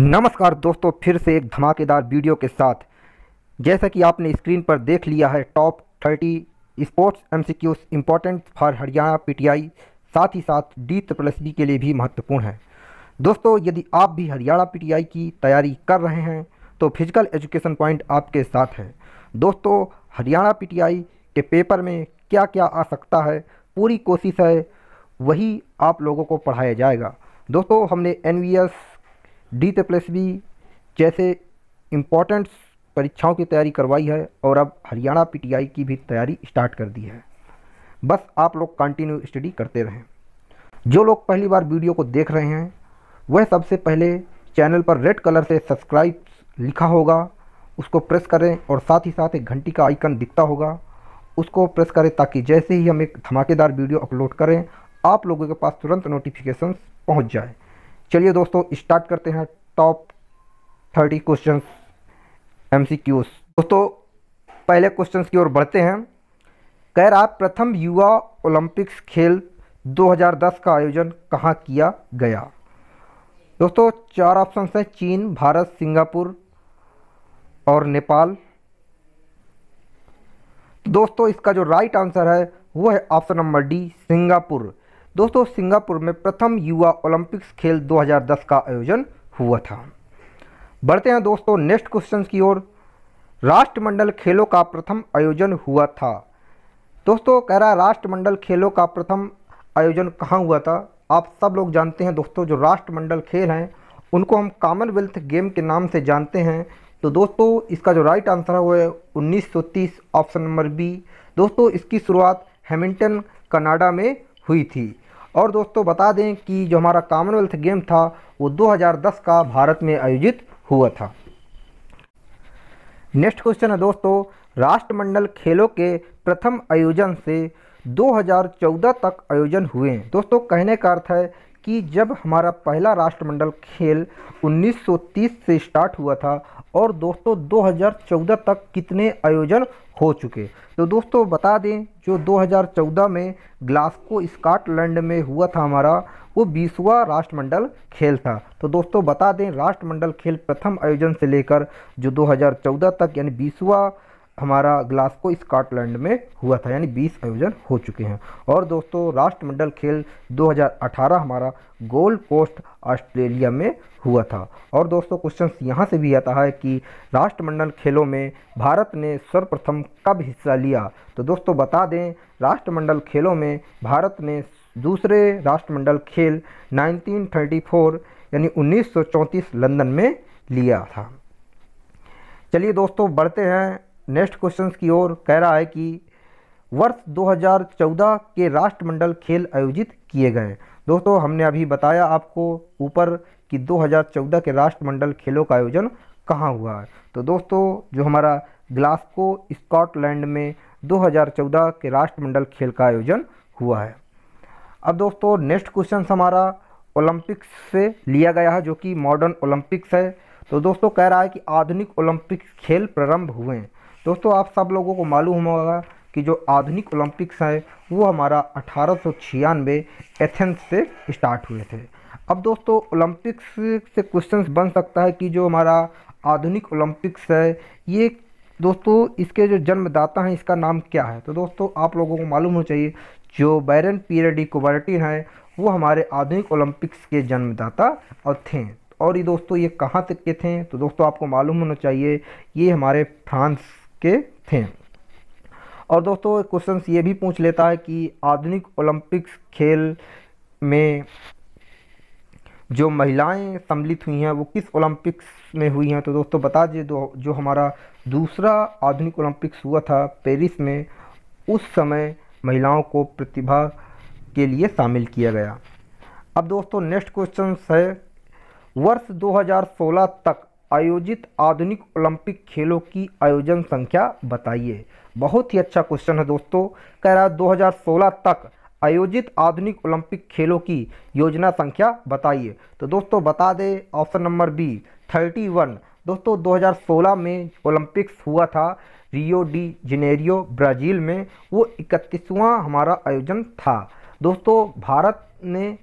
नमस्कार दोस्तों फिर से एक धमाकेदार वीडियो के साथ जैसा कि आपने स्क्रीन पर देख लिया है top 30 sports quiz important for Haryana PTI साथ ही साथ डी प्लस डी के लिए भी महत्वपूर्ण है दोस्तों यदि आप भी हरियाणा पीटीआई की तैयारी कर रहे हैं तो फिजिकल एजुकेशन पॉइंट आपके साथ है दोस्तों हरियाणा आई के पेपर में क्या क्या आ सकता है पूरी कोशिश है वही आप लोगों को पढ़ाया जाएगा दोस्तों हमने एन डी से प्लस बी जैसे इम्पोर्टेंट्स परीक्षाओं की तैयारी करवाई है और अब हरियाणा पीटीआई की भी तैयारी स्टार्ट कर दी है बस आप लोग कंटिन्यू स्टडी करते रहें जो लोग पहली बार वीडियो को देख रहे हैं वह सबसे पहले चैनल पर रेड कलर से सब्सक्राइब लिखा होगा उसको प्रेस करें और साथ ही साथ एक घंटी का आइकन दिखता होगा उसको प्रेस करें ताकि जैसे ही हम एक धमाकेदार वीडियो अपलोड करें आप लोगों के पास तुरंत नोटिफिकेशन पहुँच जाए चलिए दोस्तों स्टार्ट करते हैं टॉप थर्टी क्वेश्चन एम दोस्तों पहले क्वेश्चन की ओर बढ़ते हैं कह रहा प्रथम युवा ओलंपिक्स खेल 2010 का आयोजन कहाँ किया गया दोस्तों चार ऑप्शन हैं चीन भारत सिंगापुर और नेपाल दोस्तों इसका जो राइट आंसर है वो है ऑप्शन नंबर डी सिंगापुर दोस्तों सिंगापुर में प्रथम युवा ओलंपिक्स खेल 2010 का आयोजन हुआ था बढ़ते हैं दोस्तों नेक्स्ट क्वेश्चन की ओर राष्ट्रमंडल खेलों का प्रथम आयोजन हुआ था दोस्तों कह रहा राष्ट्रमंडल खेलों का प्रथम आयोजन कहाँ हुआ था आप सब लोग जानते हैं दोस्तों जो राष्ट्रमंडल खेल हैं उनको हम कॉमनवेल्थ गेम के नाम से जानते हैं तो दोस्तों इसका जो राइट आंसर है वो है 1930 ऑप्शन नंबर बी दोस्तों इसकी शुरुआत हेमिल्टन कनाडा में हुई थी और दोस्तों बता दें कि जो हमारा कॉमनवेल्थ गेम था वो 2010 का भारत में आयोजित हुआ था नेक्स्ट क्वेश्चन है दोस्तों राष्ट्रमंडल खेलों के प्रथम आयोजन से 2014 तक आयोजन हुए दोस्तों कहने का अर्थ है कि जब हमारा पहला राष्ट्रमंडल खेल 1930 से स्टार्ट हुआ था और दोस्तों 2014 तक कितने आयोजन हो चुके तो दोस्तों बता दें जो 2014 में ग्लास्को स्कॉटलैंड में हुआ था हमारा वो बीसवा राष्ट्रमंडल खेल था तो दोस्तों बता दें राष्ट्रमंडल खेल प्रथम आयोजन से लेकर जो 2014 तक यानी बीसवा हमारा ग्लासको स्कॉटलैंड में हुआ था यानी 20 आयोजन हो चुके हैं और दोस्तों राष्ट्रमंडल खेल 2018 हमारा गोल्ड कोस्ट ऑस्ट्रेलिया में हुआ था और दोस्तों क्वेश्चन यहाँ से भी आता है कि राष्ट्रमंडल खेलों में भारत ने सर्वप्रथम कब हिस्सा लिया तो दोस्तों बता दें राष्ट्रमंडल खेलों में भारत ने दूसरे राष्ट्रमंडल खेल नाइनटीन यानी उन्नीस लंदन में लिया था चलिए दोस्तों बढ़ते हैं नेक्स्ट क्वेश्चन की ओर कह रहा है कि वर्ष 2014 के राष्ट्रमंडल खेल आयोजित किए गए दोस्तों हमने अभी बताया आपको ऊपर कि 2014 के राष्ट्रमंडल खेलों का आयोजन कहाँ हुआ है तो दोस्तों जो हमारा ग्लास्को स्कॉटलैंड में 2014 के राष्ट्रमंडल खेल का आयोजन हुआ है अब दोस्तों नेक्स्ट क्वेश्चन हमारा ओलंपिक्स से लिया गया है जो कि मॉडर्न ओलंपिक्स है तो दोस्तों कह रहा है कि आधुनिक ओलंपिक खेल प्रारंभ हुए हैं दोस्तों आप सब लोगों को मालूम होगा कि जो आधुनिक ओलंपिक्स है वो हमारा अठारह सौ छियानवे एथेंस से स्टार्ट हुए थे अब दोस्तों ओलंपिक्स से क्वेश्चन बन सकता है कि जो हमारा आधुनिक ओलंपिक्स है ये दोस्तों इसके जो जन्मदाता हैं इसका नाम क्या है तो दोस्तों आप लोगों को मालूम होना चाहिए जो बैरन पीरियडी कोबर्टिन कोबार्टिन है वो हमारे आधुनिक ओलंपिक्स के जन्मदाता और थे और ये दोस्तों ये कहाँ तक के थे तो दोस्तों आपको मालूम होना चाहिए ये हमारे फ्रांस के थे और दोस्तों क्वेश्चन ये भी पूछ लेता है कि आधुनिक ओलंपिक्स खेल में जो महिलाएं सम्मिलित हुई हैं वो किस ओलंपिक्स में हुई हैं तो दोस्तों बता दिए दो जो हमारा दूसरा आधुनिक ओलंपिक्स हुआ था पेरिस में उस समय महिलाओं को प्रतिभा के लिए शामिल किया गया अब दोस्तों नेक्स्ट क्वेश्चन है वर्ष 2016 तक आयोजित आधुनिक ओलंपिक खेलों की आयोजन संख्या बताइए बहुत ही अच्छा क्वेश्चन है दोस्तों कह रहा है 2016 तक आयोजित आधुनिक ओलंपिक खेलों की योजना संख्या बताइए तो दोस्तों बता दें option number B thirty one दोस्तों 2016 में ओलंपिक्स हुआ था रियो डी जिनेरियो ब्राज़ील में वो इकतीसवां हमारा आयोजन था दोस्तों भारत ने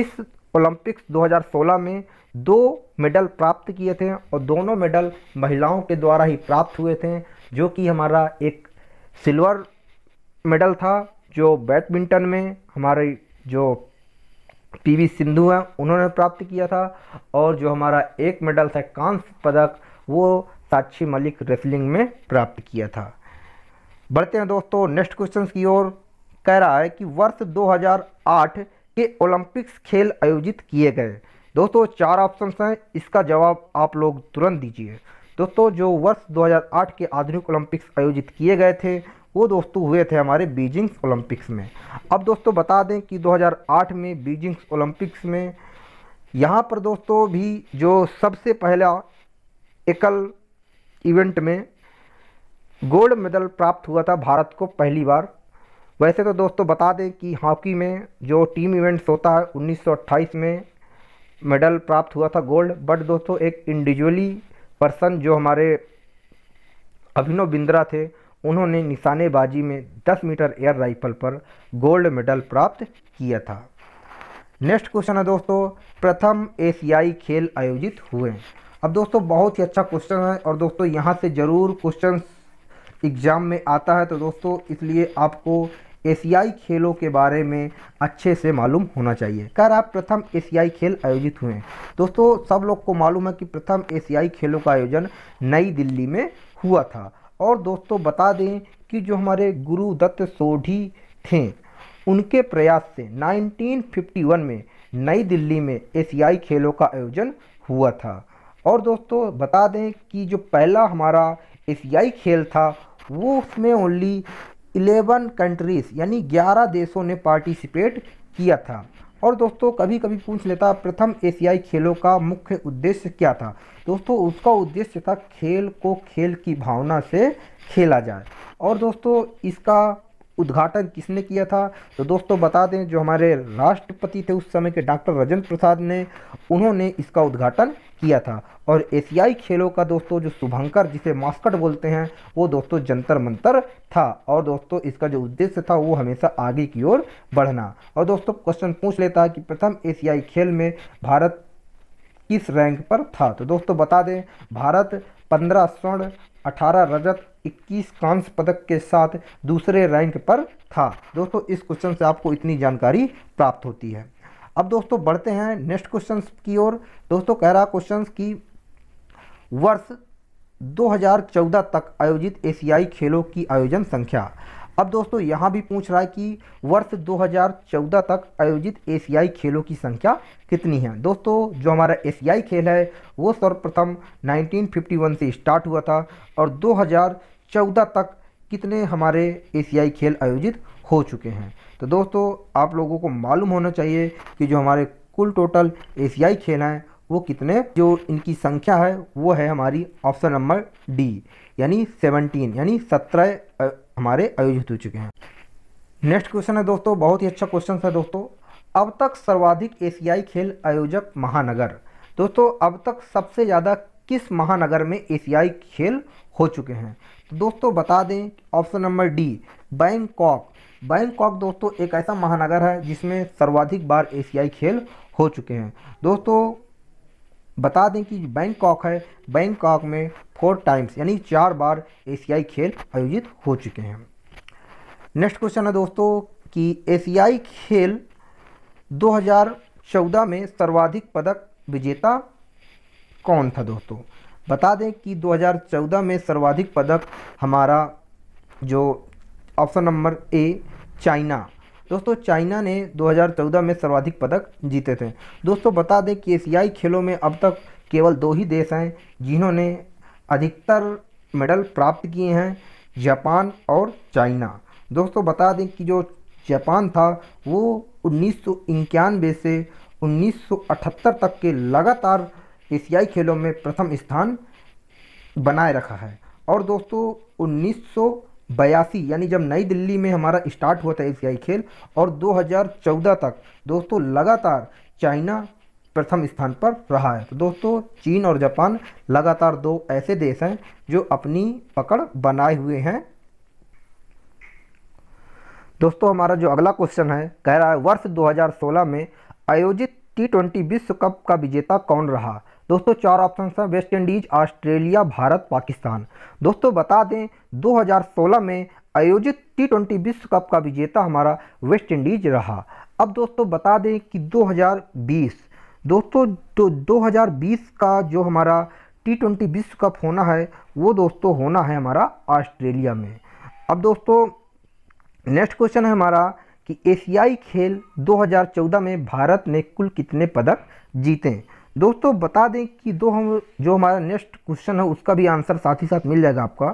इस ओलंपिक्स 2016 में दो मेडल प्राप्त किए थे और दोनों मेडल महिलाओं के द्वारा ही प्राप्त हुए थे जो कि हमारा एक सिल्वर मेडल था जो बैडमिंटन में हमारे जो पीवी सिंधु हैं उन्होंने प्राप्त किया था और जो हमारा एक मेडल था कांस्य पदक वो साक्षी मलिक रेसलिंग में प्राप्त किया था बढ़ते हैं दोस्तों नेक्स्ट क्वेश्चन की ओर कह रहा है कि वर्ष 2008 के ओलंपिक्स खेल आयोजित किए गए दोस्तों चार ऑप्शन हैं इसका जवाब आप लोग तुरंत दीजिए दोस्तों जो वर्ष 2008 के आधुनिक ओलंपिक्स आयोजित किए गए थे वो दोस्तों हुए थे हमारे बीजिंग्स ओलंपिक्स में अब दोस्तों बता दें कि 2008 में बीजिंग्स ओलंपिक्स में यहाँ पर दोस्तों भी जो सबसे पहला एकल इवेंट में गोल्ड मेडल प्राप्त हुआ था भारत को पहली बार वैसे तो दोस्तों बता दें कि हॉकी में जो टीम इवेंट्स होता है उन्नीस में मेडल प्राप्त हुआ था गोल्ड बट दोस्तों एक इंडिविजुअली पर्सन जो हमारे अभिनव बिंद्रा थे उन्होंने निशानेबाजी में 10 मीटर एयर राइफल पर गोल्ड मेडल प्राप्त किया था नेक्स्ट क्वेश्चन है दोस्तों प्रथम एशियाई खेल आयोजित हुए अब दोस्तों बहुत ही अच्छा क्वेश्चन है और दोस्तों यहाँ से ज़रूर क्वेश्चन एग्ज़ाम में आता है तो दोस्तों इसलिए आपको एशियाई खेलों के बारे में अच्छे से मालूम होना चाहिए कर आप प्रथम एशियाई खेल आयोजित हुए दोस्तों सब लोग को मालूम है कि प्रथम एशियाई खेलों का आयोजन नई दिल्ली में हुआ था और दोस्तों बता दें कि जो हमारे गुरु दत्त सोढ़ी थे उनके प्रयास से 1951 में नई दिल्ली में एशियाई खेलों का आयोजन हुआ था और दोस्तों बता दें कि जो पहला हमारा एशियाई खेल था वो उसमें ओनली इलेवन कंट्रीज़ यानी ग्यारह देशों ने पार्टिसिपेट किया था और दोस्तों कभी कभी पूछ लेता प्रथम एशियाई खेलों का मुख्य उद्देश्य क्या था दोस्तों उसका उद्देश्य था खेल को खेल की भावना से खेला जाए और दोस्तों इसका उद्घाटन किसने किया था तो दोस्तों बता दें जो हमारे राष्ट्रपति थे उस समय के डॉक्टर राजेंद्र प्रसाद ने उन्होंने इसका उद्घाटन किया था और एशियाई खेलों का दोस्तों जो शुभंकर जिसे मास्कट बोलते हैं वो दोस्तों जंतर मंतर था और दोस्तों इसका जो उद्देश्य था वो हमेशा आगे की ओर बढ़ना और दोस्तों क्वेश्चन पूछ लेता है कि प्रथम एशियाई खेल में भारत किस रैंक पर था तो दोस्तों बता दें भारत पंद्रह स्वर्ण अठारह रजत 21 कांस्य पदक के साथ दूसरे रैंक पर था दोस्तों इस क्वेश्चन से आपको इतनी जानकारी प्राप्त होती है अब दोस्तों बढ़ते हैं नेक्स्ट क्वेश्चन की ओर दोस्तों कह रहा क्वेश्चन की वर्ष 2014 तक आयोजित एशियाई खेलों की आयोजन संख्या अब दोस्तों यहाँ भी पूछ रहा है कि वर्ष 2014 तक आयोजित एशियाई खेलों की संख्या कितनी है दोस्तों जो हमारा एशियाई खेल है वो सर्वप्रथम 1951 से स्टार्ट हुआ था और 2014 तक कितने हमारे एशियाई खेल आयोजित हो चुके हैं तो दोस्तों आप लोगों को मालूम होना चाहिए कि जो हमारे कुल टोटल एशियाई खेल हैं वो कितने जो इनकी संख्या है वो है हमारी ऑप्शन नंबर डी यानी सेवनटीन यानी सत्रह हमारे आयोजित हो चुके हैं नेक्स्ट क्वेश्चन है दोस्तों बहुत ही अच्छा क्वेश्चन है दोस्तों अब तक सर्वाधिक एशियाई खेल आयोजक महानगर दोस्तों अब तक सबसे ज़्यादा किस महानगर में एशियाई खेल हो चुके हैं तो दोस्तों बता दें option number D Bangkok Bangkok दोस्तों एक ऐसा महानगर है जिसमें सर्वाधिक बार एशियाई खेल हो चुके हैं दोस्तों बता दें कि बैंकॉक है बैंकॉक में फोर टाइम्स यानी चार बार एशियाई खेल आयोजित हो चुके हैं नेक्स्ट क्वेश्चन है दोस्तों कि एशियाई खेल 2014 में सर्वाधिक पदक विजेता कौन था दोस्तों बता दें कि 2014 में सर्वाधिक पदक हमारा जो ऑप्शन नंबर ए चाइना दोस्तों चाइना ने 2014 में सर्वाधिक पदक जीते थे दोस्तों बता दें कि एशियाई खेलों में अब तक केवल दो ही देश हैं जिन्होंने अधिकतर मेडल प्राप्त किए हैं जापान और चाइना दोस्तों बता दें कि जो जापान था वो उन्नीस से 1978 तक के लगातार एशियाई खेलों में प्रथम स्थान बनाए रखा है और दोस्तों उन्नीस बयासी यानी जब नई दिल्ली में हमारा स्टार्ट हुआ था एशियाई खेल और 2014 तक दोस्तों लगातार चाइना प्रथम स्थान पर रहा है तो दोस्तों चीन और जापान लगातार दो ऐसे देश हैं जो अपनी पकड़ बनाए हुए हैं दोस्तों हमारा जो अगला क्वेश्चन है कह रहा है वर्ष 2016 में आयोजित टी ट्वेंटी विश्व कप का विजेता कौन रहा दोस्तों चार ऑप्शन हैं West Indies Australia Bharat Pakistan दोस्तों बता दें 2016 में आयोजित टी ट्वेंटी विश्व कप का विजेता हमारा वेस्ट इंडीज रहा अब दोस्तों बता दें कि 2020 दोस्तों दो हज़ार तो का जो हमारा टी ट्वेंटी विश्व कप होना है वो दोस्तों होना है हमारा ऑस्ट्रेलिया में अब दोस्तों नेक्स्ट क्वेश्चन है हमारा कि एशियाई खेल 2014 में भारत ने कुल कितने पदक जीते दोस्तों बता दें कि दो हम जो हमारा नेक्स्ट क्वेश्चन है उसका भी आंसर साथ ही साथ मिल जाएगा आपका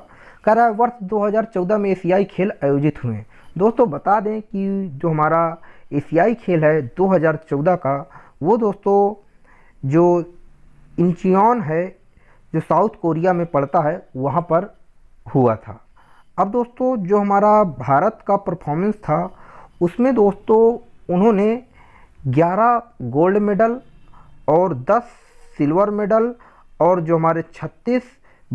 कह रहा है वर्ष 2014 में एशियाई खेल आयोजित हुए दोस्तों बता दें कि जो हमारा एशियाई खेल है 2014 का वो दोस्तों जो इंचियन है जो साउथ कोरिया में पड़ता है वहाँ पर हुआ था अब दोस्तों जो हमारा भारत का परफॉर्मेंस था उसमें दोस्तों उन्होंने 11 गोल्ड मेडल और 10 सिल्वर मेडल और जो हमारे 36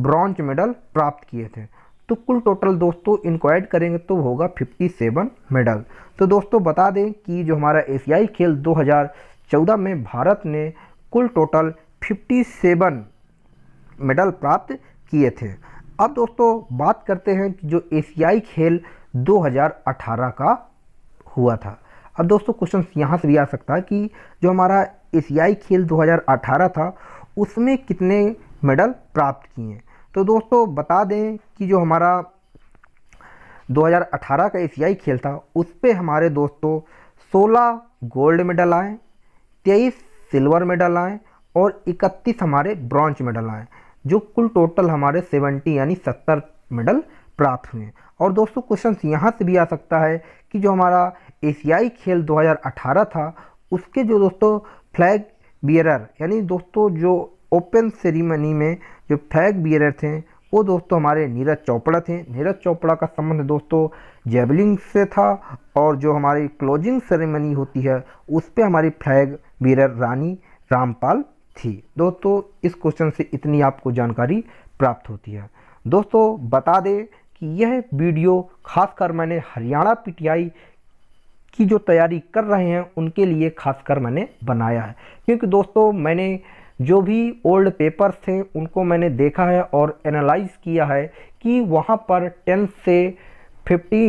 ब्रॉन्ज मेडल प्राप्त किए थे तो कुल टोटल दोस्तों इनको ऐड करेंगे तो होगा 57 मेडल तो दोस्तों बता दें कि जो हमारा एशियाई खेल 2014 में भारत ने कुल टोटल 57 मेडल प्राप्त किए थे अब दोस्तों बात करते हैं कि जो एशियाई खेल 2018 का हुआ था अब दोस्तों क्वेश्चन यहाँ से भी आ सकता है कि जो हमारा एशियाई खेल 2018 था उसमें कितने मेडल प्राप्त किए हैं तो दोस्तों बता दें कि जो हमारा 2018 का एशियाई खेल था उस पर हमारे दोस्तों 16 गोल्ड मेडल आए 23 सिल्वर मेडल आए और 31 हमारे ब्रॉन्ज मेडल आए जो कुल टोटल हमारे 70 यानी 70 मेडल प्राप्त हुए और दोस्तों क्वेश्चन यहाँ से भी आ सकता है कि जो हमारा एशियाई खेल 2018 था उसके जो दोस्तों फ्लैग बियरर यानी दोस्तों जो ओपन सेरेमनी में जो फ्लैग बियरर थे वो दोस्तों हमारे नीरज चोपड़ा थे नीरज चोपड़ा का संबंध दोस्तों जेबलिंग से था और जो हमारी क्लोजिंग सेरेमनी होती है उस पर हमारी फ्लैग बियरर रानी रामपाल थी दोस्तों इस क्वेश्चन से इतनी आपको जानकारी प्राप्त होती है दोस्तों बता दें कि यह वीडियो खासकर मैंने हरियाणा पीटीआई की जो तैयारी कर रहे हैं उनके लिए खासकर मैंने बनाया है क्योंकि दोस्तों मैंने जो भी ओल्ड पेपर्स थे उनको मैंने देखा है और एनालाइज किया है कि वहाँ पर टेंथ से फिफ्टी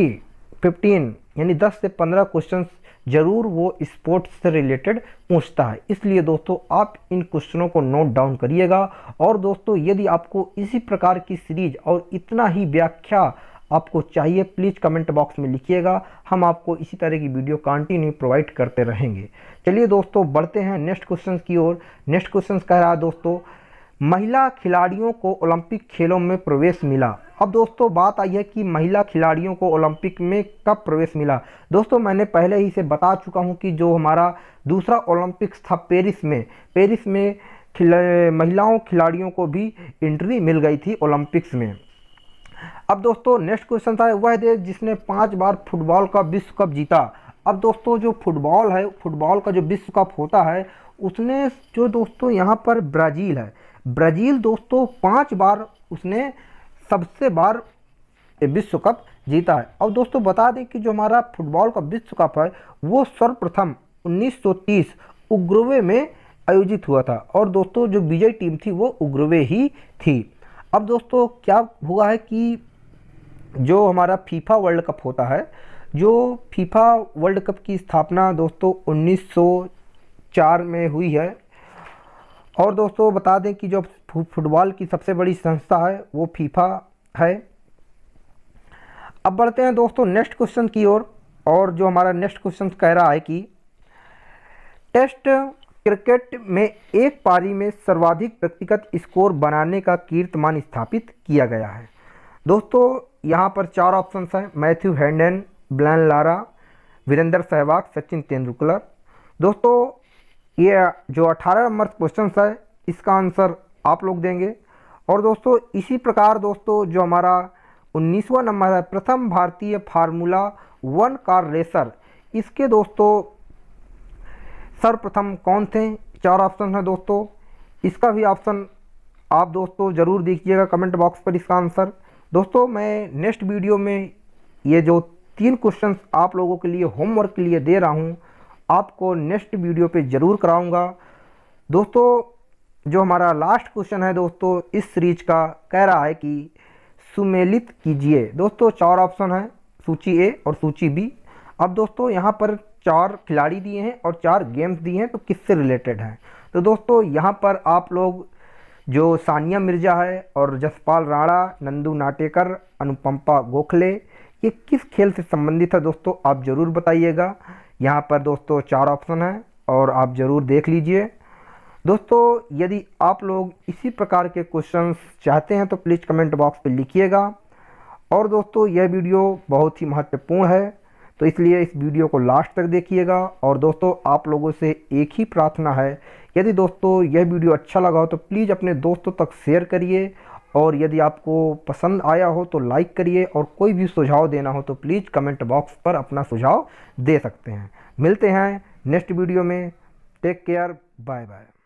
फिफ्टीन यानी दस से पंद्रह क्वेश्चन ज़रूर वो स्पोर्ट्स से रिलेटेड पूछता है इसलिए दोस्तों आप इन क्वेश्चनों को नोट डाउन करिएगा और दोस्तों यदि आपको इसी प्रकार की सीरीज और इतना ही व्याख्या आपको चाहिए प्लीज़ कमेंट बॉक्स में लिखिएगा हम आपको इसी तरह की वीडियो कंटिन्यू प्रोवाइड करते रहेंगे चलिए दोस्तों बढ़ते हैं नेक्स्ट क्वेश्चन की ओर नेक्स्ट क्वेश्चन कह रहा है दोस्तों महिला खिलाड़ियों को ओलंपिक खेलों में प्रवेश मिला अब दोस्तों बात आई है कि महिला खिलाड़ियों को ओलंपिक में कब प्रवेश मिला दोस्तों मैंने पहले ही से बता चुका हूँ कि जो हमारा दूसरा ओलंपिक्स था पेरिस में पेरिस में खिला महिलाओं खिलाड़ियों को भी एंट्री मिल गई थी ओलंपिक्स में अब दोस्तों नेक्स्ट क्वेश्चन था वह देश जिसने पाँच बार फुटबॉल का विश्व कप जीता अब दोस्तों जो फुटबॉल है फुटबॉल का जो विश्व कप होता है उसने जो दोस्तों यहाँ पर ब्राज़ील है ब्राज़ील दोस्तों पाँच बार उसने सबसे बार विश्व कप जीता है और दोस्तों बता दें कि जो हमारा फुटबॉल का विश्व कप है वो सर्वप्रथम 1930 उग्रवे में आयोजित हुआ था और दोस्तों जो विजय टीम थी वो उग्रवे ही थी अब दोस्तों क्या हुआ है कि जो हमारा फीफा वर्ल्ड कप होता है जो फीफा वर्ल्ड कप की स्थापना दोस्तों 1904 में हुई है और दोस्तों बता दें कि जो फुटबॉल की सबसे बड़ी संस्था है वो फीफा है अब बढ़ते हैं दोस्तों नेक्स्ट क्वेश्चन की ओर और, और जो हमारा नेक्स्ट क्वेश्चन कह रहा है कि टेस्ट क्रिकेट में एक पारी में सर्वाधिक व्यक्तिगत स्कोर बनाने का कीर्तमान स्थापित किया गया है दोस्तों यहाँ पर चार ऑप्शन हैं Matthew Hayden Brian Lara Virender Sehwag Sachin Tendulkar दोस्तों ये जो 18 नंबर क्वेश्चन है इसका आंसर आप लोग देंगे और दोस्तों इसी प्रकार दोस्तों जो हमारा उन्नीसवा नंबर है प्रथम भारतीय फार्मूला वन कार रेसर इसके दोस्तों सर्वप्रथम कौन थे चार ऑप्शन हैं दोस्तों इसका भी ऑप्शन आप दोस्तों ज़रूर देखिएगा कमेंट बॉक्स पर इसका आंसर दोस्तों मैं नेक्स्ट वीडियो में ये जो तीन क्वेश्चंस आप लोगों के लिए होमवर्क के लिए दे रहा हूँ आपको नेक्स्ट वीडियो पे ज़रूर कराऊँगा दोस्तों जो हमारा लास्ट क्वेश्चन है दोस्तों इस सीरीज का कह रहा है कि सुमेलित कीजिए दोस्तों चार ऑप्शन हैं सूची ए और सूची बी अब दोस्तों यहाँ पर चार खिलाड़ी दिए हैं और चार गेम्स दिए हैं तो किससे रिलेटेड हैं तो दोस्तों यहाँ पर आप लोग जो सानिया मिर्ज़ा है और जसपाल राणा नंदू नाटेकर अनुपम्पा गोखले ये किस खेल से संबंधित है दोस्तों आप ज़रूर बताइएगा यहाँ पर दोस्तों चार ऑप्शन हैं और आप ज़रूर देख लीजिए दोस्तों यदि आप लोग इसी प्रकार के क्वेश्चंस चाहते हैं तो प्लीज़ कमेंट बॉक्स पर लिखिएगा और दोस्तों यह वीडियो बहुत ही महत्वपूर्ण है तो इसलिए इस वीडियो को लास्ट तक देखिएगा और दोस्तों आप लोगों से एक ही प्रार्थना है यदि दोस्तों यह वीडियो अच्छा लगा हो तो प्लीज़ अपने दोस्तों तक शेयर करिए और यदि आपको पसंद आया हो तो लाइक करिए और कोई भी सुझाव देना हो तो प्लीज़ कमेंट बॉक्स पर अपना सुझाव दे सकते हैं मिलते हैं नेक्स्ट वीडियो में टेक केयर बाय बाय